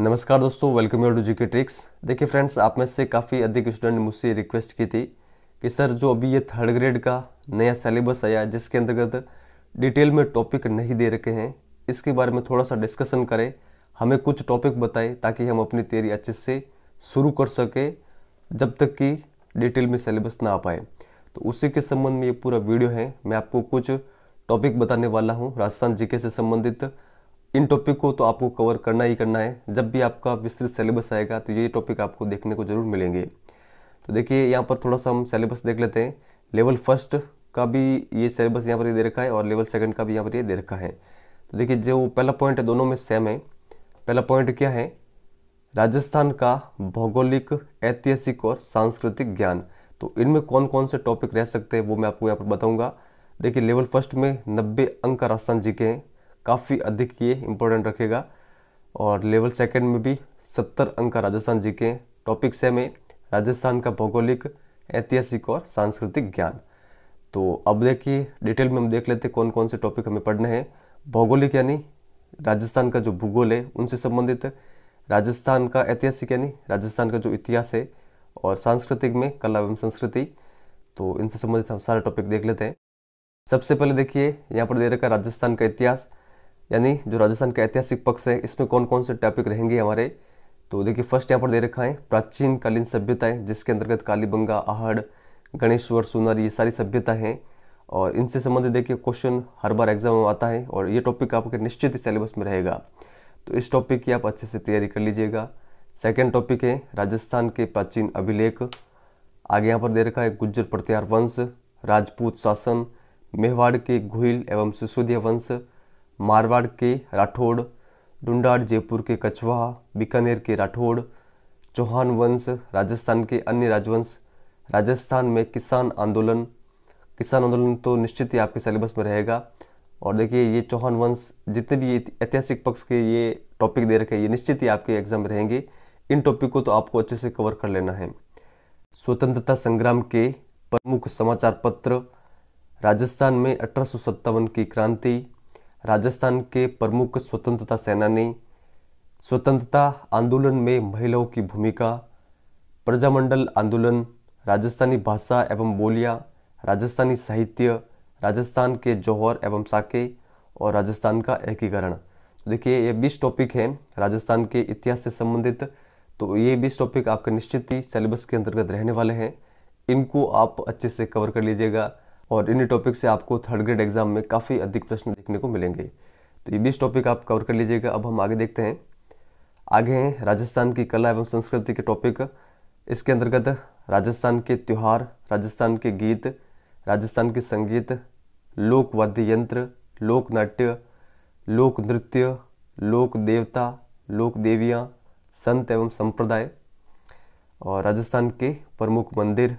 नमस्कार दोस्तों welcome you to जी के ट्रिक्स देखिए फ्रेंड्स आप में से काफ़ी अधिक स्टूडेंट ने मुझसे रिक्वेस्ट की थी कि सर जो अभी ये थर्ड ग्रेड का नया सिलेबस आया जिसके अंतर्गत डिटेल में टॉपिक नहीं दे रखे हैं इसके बारे में थोड़ा सा डिस्कशन करें हमें कुछ टॉपिक बताएं ताकि हम अपनी तैयारी अच्छे से शुरू कर सकें जब तक कि डिटेल में सिलेबस ना आ पाए तो उसी के संबंध में ये पूरा वीडियो है मैं आपको कुछ टॉपिक बताने वाला हूँ राजस्थान जीके से संबंधित इन टॉपिक को तो आपको कवर करना ही करना है जब भी आपका विस्तृत सिलेबस आएगा तो ये टॉपिक आपको देखने को ज़रूर मिलेंगे तो देखिए यहाँ पर थोड़ा सा हम सिलेबस देख लेते हैं लेवल फर्स्ट का भी ये सिलेबस यहाँ पर ये दे रखा है और लेवल सेकंड का भी यहाँ पर ये दे रखा है तो देखिए जो पहला पॉइंट है दोनों में सेम है पहला पॉइंट क्या है राजस्थान का भौगोलिक ऐतिहासिक और सांस्कृतिक ज्ञान तो इनमें कौन कौन से टॉपिक रह सकते हैं वो मैं आपको यहाँ पर बताऊँगा देखिए लेवल फर्स्ट में नब्बे अंक राजस्थान जी के हैं काफ़ी अधिक ये इम्पोर्टेंट रखेगा और लेवल सेकंड में भी सत्तर अंक का राजस्थान जी के टॉपिक्स है में राजस्थान का भौगोलिक ऐतिहासिक और सांस्कृतिक ज्ञान तो अब देखिए डिटेल में हम देख लेते कौन कौन से टॉपिक हमें पढ़ने हैं भौगोलिक यानी राजस्थान का जो भूगोल है उनसे संबंधित राजस्थान का ऐतिहासिक यानी राजस्थान का जो इतिहास है और सांस्कृतिक में कला एवं संस्कृति तो इनसे संबंधित हम सारे टॉपिक देख लेते हैं सबसे पहले देखिए यहाँ पर दे रखा राजस्थान का इतिहास यानी जो राजस्थान का ऐतिहासिक पक्ष है इसमें कौन कौन से टॉपिक रहेंगे हमारे तो देखिए फर्स्ट यहाँ पर दे रखा है प्राचीन कालीन सभ्यताएं जिसके अंतर्गत कालीबंगा आहड़ गणेश्वर सुनर ये सारी सभ्यता हैं और इनसे संबंधित देखिए क्वेश्चन हर बार एग्जाम में आता है और ये टॉपिक आपके निश्चित सिलेबस में रहेगा तो इस टॉपिक की आप अच्छे से तैयारी कर लीजिएगा सेकेंड टॉपिक है राजस्थान के प्राचीन अभिलेख आगे यहाँ पर दे रखा है गुज्जर प्रत्यार वंश राजपूत शासन मेवाड़ के घुहिल एवं सिसोदिया वंश मारवाड़ के राठौड़ डुंडाड़ जयपुर के कछवाहा बीकानेर के राठौड़ चौहान वंश राजस्थान के अन्य राजवंश राजस्थान में किसान आंदोलन किसान आंदोलन तो निश्चित ही आपके सिलेबस में रहेगा और देखिए ये चौहान वंश जितने भी ऐतिहासिक पक्ष के ये टॉपिक दे रखे हैं ये निश्चित ही आपके एग्जाम में रहेंगे इन टॉपिक को तो आपको अच्छे से कवर कर लेना है स्वतंत्रता संग्राम के प्रमुख समाचार पत्र राजस्थान में अठारह की क्रांति राजस्थान के प्रमुख स्वतंत्रता सेनानी स्वतंत्रता आंदोलन में महिलाओं की भूमिका प्रजामंडल आंदोलन राजस्थानी भाषा एवं बोलियाँ राजस्थानी साहित्य राजस्थान के जौहर एवं साके और राजस्थान का एकीकरण तो देखिए ये बीस टॉपिक हैं राजस्थान के इतिहास से संबंधित तो ये बीस टॉपिक आपके निश्चित ही सिलेबस के अंतर्गत रहने वाले हैं इनको आप अच्छे से कवर कर लीजिएगा और इन्हीं टॉपिक से आपको थर्ड ग्रेड एग्जाम में काफ़ी अधिक प्रश्न देखने को मिलेंगे तो ये बीस टॉपिक आप कवर कर लीजिएगा अब हम आगे देखते हैं आगे हैं राजस्थान की कला एवं संस्कृति के टॉपिक इसके अंतर्गत राजस्थान के त्यौहार राजस्थान के गीत राजस्थान के संगीत लोक वाद्य यंत्र लोक नाट्य लोक नृत्य लोक देवता लोक देवियाँ संत एवं संप्रदाय और राजस्थान के प्रमुख मंदिर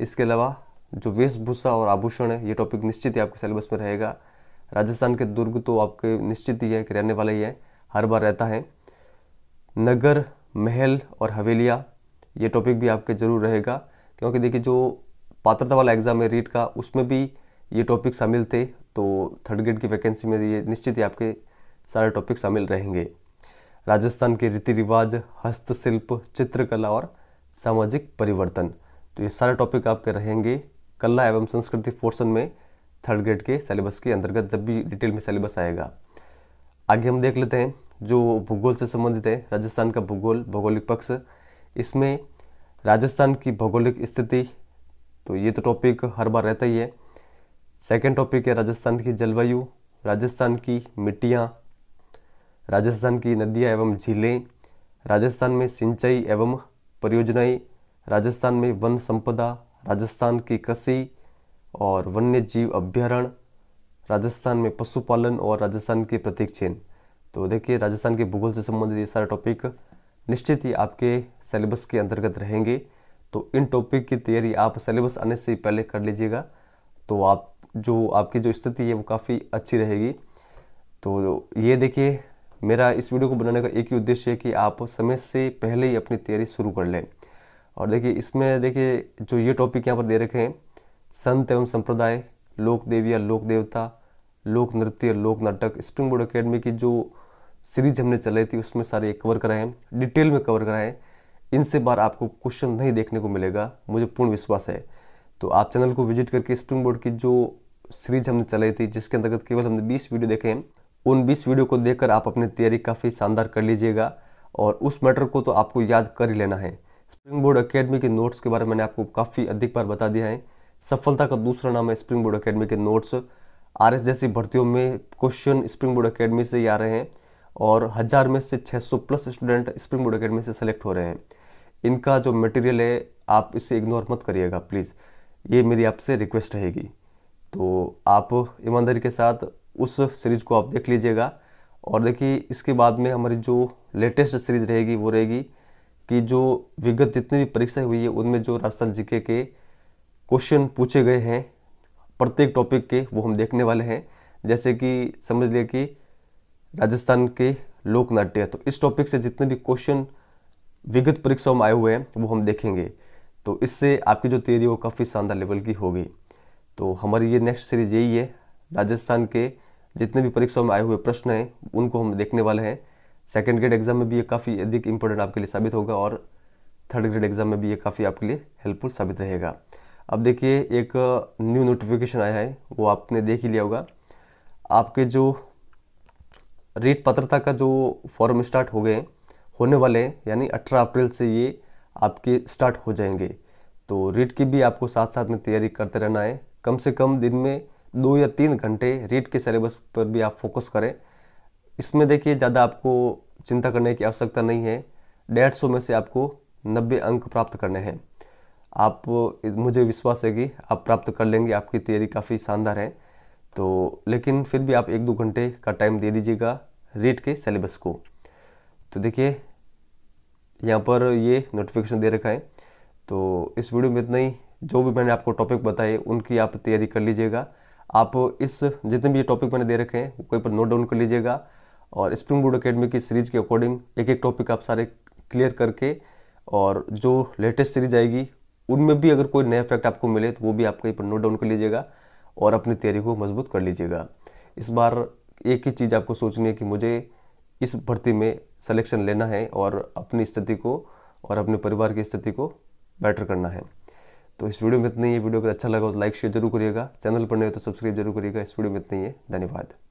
इसके अलावा जो वेशभूषा और आभूषण है ये टॉपिक निश्चित ही आपके सिलेबस में रहेगा राजस्थान के दुर्ग तो आपके निश्चित ही है कि रहने वाला ही है हर बार रहता है नगर महल और हवेलियाँ ये टॉपिक भी आपके ज़रूर रहेगा क्योंकि देखिए जो पात्रता वाला एग्ज़ाम है रीट का उसमें भी ये टॉपिक शामिल थे तो थर्ड ग्रेड की वैकेंसी में ये निश्चित ही आपके सारे टॉपिक शामिल रहेंगे राजस्थान के रीति रिवाज हस्तशिल्प चित्रकला और सामाजिक परिवर्तन तो ये सारे टॉपिक आपके रहेंगे कला एवं संस्कृति पोर्सन में थर्ड ग्रेड के सिलेबस के अंतर्गत जब भी डिटेल में सिलेबस आएगा आगे हम देख लेते हैं जो भूगोल से संबंधित है राजस्थान का भूगोल भौगोलिक पक्ष इसमें राजस्थान की भौगोलिक स्थिति तो ये तो टॉपिक हर बार रहता ही है सेकेंड टॉपिक है राजस्थान की जलवायु राजस्थान की मिट्टियाँ राजस्थान की नदियाँ एवं झीलें राजस्थान में सिंचाई एवं परियोजनाएं राजस्थान में वन संपदा राजस्थान की कृषि और वन्य जीव अभ्यारण राजस्थान में पशुपालन और राजस्थान के प्रतीक चिन्ह तो देखिए राजस्थान के भूगोल से संबंधित ये सारे टॉपिक निश्चित ही आपके सिलेबस के अंतर्गत रहेंगे तो इन टॉपिक की तैयारी आप सिलेबस आने से पहले कर लीजिएगा तो आप जो आपकी जो स्थिति है वो काफ़ी अच्छी रहेगी तो ये देखिए मेरा इस वीडियो को बनाने का एक ही उद्देश्य है कि आप समय से पहले ही अपनी तैयारी शुरू कर लें और देखिए इसमें देखिए जो ये टॉपिक यहाँ पर दे रखे हैं संत एवं संप्रदाय लोक देवी या लोक देवता लोक नृत्य लोक नाटक स्प्रिंग बोर्ड अकेडमी की जो सीरीज हमने चलाई थी उसमें सारे कवर कराए हैं डिटेल में कवर कराए हैं इनसे बार आपको क्वेश्चन नहीं देखने को मिलेगा मुझे पूर्ण विश्वास है तो आप चैनल को विजिट करके स्प्रिंग बोर्ड की जो सीरीज हमने चलाई थी जिसके अंतर्गत केवल हमने 20 वीडियो देखे हैं उन 20 वीडियो को देखकर आप अपनी तैयारी काफ़ी शानदार कर लीजिएगा और उस मैटर को तो आपको याद कर ही लेना है स्प्रिंग बोर्ड अकेडमी के नोट्स के बारे में मैंने आपको काफ़ी अधिक बार बता दिया है सफलता का दूसरा नाम है स्प्रिंग बोर्ड अकेडमी के नोट्स आर जैसी भर्तियों में क्वेश्चन स्प्रिंग बोर्ड अकेडमी से ही आ रहे हैं और हज़ार में से 600 plus student spring board academy से सेलेक्ट हो रहे हैं इनका जो मटेरियल है आप इसे इग्नोर मत करिएगा प्लीज़ ये मेरी आपसे रिक्वेस्ट रहेगी तो आप ईमानदारी के साथ उस सीरीज़ को आप देख लीजिएगा और देखिए इसके बाद में हमारी जो लेटेस्ट सीरीज़ रहेगी वो रहेगी कि जो विगत जितनी भी परीक्षाएं हुई है उनमें जो राजस्थान जीके के क्वेश्चन पूछे गए हैं प्रत्येक टॉपिक के वो हम देखने वाले हैं जैसे कि समझ लिया कि राजस्थान के लोक नाट्य तो इस टॉपिक से जितने भी क्वेश्चन विगत परीक्षाओं में आए हुए हैं वो हम देखेंगे तो इससे आपकी जो तैयारी वो काफ़ी शानदार लेवल की होगी तो हमारी ये नेक्स्ट सीरीज यही है राजस्थान के जितने भी परीक्षाओं में आए हुए प्रश्न हैं उनको हम देखने वाले हैं सेकेंड ग्रेड एग्जाम में भी ये काफ़ी अधिक इंपॉर्टेंट आपके लिए साबित होगा और थर्ड ग्रेड एग्जाम में भी ये काफ़ी आपके लिए हेल्पफुल साबित रहेगा अब देखिए एक न्यू नोटिफिकेशन आया है वो आपने देख ही लिया होगा आपके जो रेट पत्रता का जो फॉर्म स्टार्ट हो गए होने वाले हैं यानी 18 अप्रैल से ये आपके स्टार्ट हो जाएंगे तो रेट की भी आपको साथ साथ में तैयारी करते रहना है कम से कम दिन में दो या तीन घंटे रेट के सिलेबस पर भी आप फोकस करें इसमें देखिए ज़्यादा आपको चिंता करने की आवश्यकता नहीं है डेढ़ सौ में से आपको नब्बे अंक प्राप्त करने हैं आप मुझे विश्वास है कि आप प्राप्त कर लेंगे आपकी तैयारी काफ़ी शानदार है तो लेकिन फिर भी आप एक दो घंटे का टाइम दे दीजिएगा रीट के सिलेबस को तो देखिए यहाँ पर ये नोटिफिकेशन दे रखा है तो इस वीडियो में इतना ही जो भी मैंने आपको टॉपिक बताए उनकी आप तैयारी कर लीजिएगा आप इस जितने भी ये टॉपिक मैंने दे रखे हैं कोई पर नोट डाउन कर लीजिएगा और स्प्रिंग बोर्ड अकेडमी की सीरीज़ के अकॉर्डिंग एक एक टॉपिक आप सारे क्लियर करके और जो लेटेस्ट सीरीज आएगी उनमें भी अगर कोई नया फैक्ट आपको मिले तो वो भी आप कहीं पर नोट डाउन कर लीजिएगा और अपनी तैयारी को मजबूत कर लीजिएगा इस बार एक ही चीज़ आपको सोचनी है कि मुझे इस भर्ती में सिलेक्शन लेना है और अपनी स्थिति को और अपने परिवार की स्थिति को बेटर करना है तो इस वीडियो में इतना ही वीडियो अगर अच्छा लगा तो लाइक शेयर जरूर करिएगा चैनल पर नहीं हो तो सब्सक्राइब जरूर करिएगा इस वीडियो में इतना ही है धन्यवाद